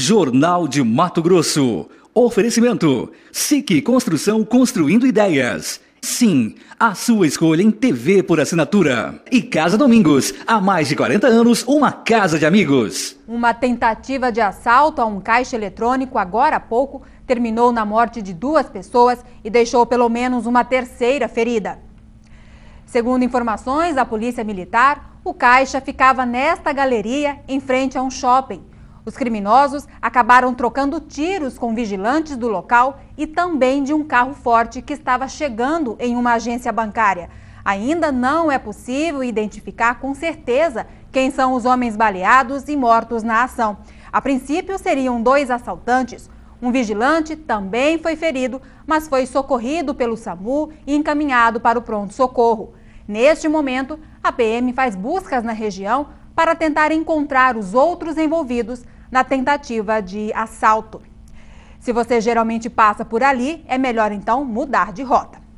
Jornal de Mato Grosso. Oferecimento: SIC Construção Construindo Ideias. Sim, a sua escolha em TV por assinatura. E Casa Domingos, há mais de 40 anos, uma casa de amigos. Uma tentativa de assalto a um caixa eletrônico agora há pouco terminou na morte de duas pessoas e deixou pelo menos uma terceira ferida. Segundo informações da Polícia Militar, o caixa ficava nesta galeria em frente a um shopping. Os criminosos acabaram trocando tiros com vigilantes do local e também de um carro forte que estava chegando em uma agência bancária. Ainda não é possível identificar com certeza quem são os homens baleados e mortos na ação. A princípio, seriam dois assaltantes. Um vigilante também foi ferido, mas foi socorrido pelo SAMU e encaminhado para o pronto-socorro. Neste momento, a PM faz buscas na região para tentar encontrar os outros envolvidos na tentativa de assalto. Se você geralmente passa por ali, é melhor então mudar de rota.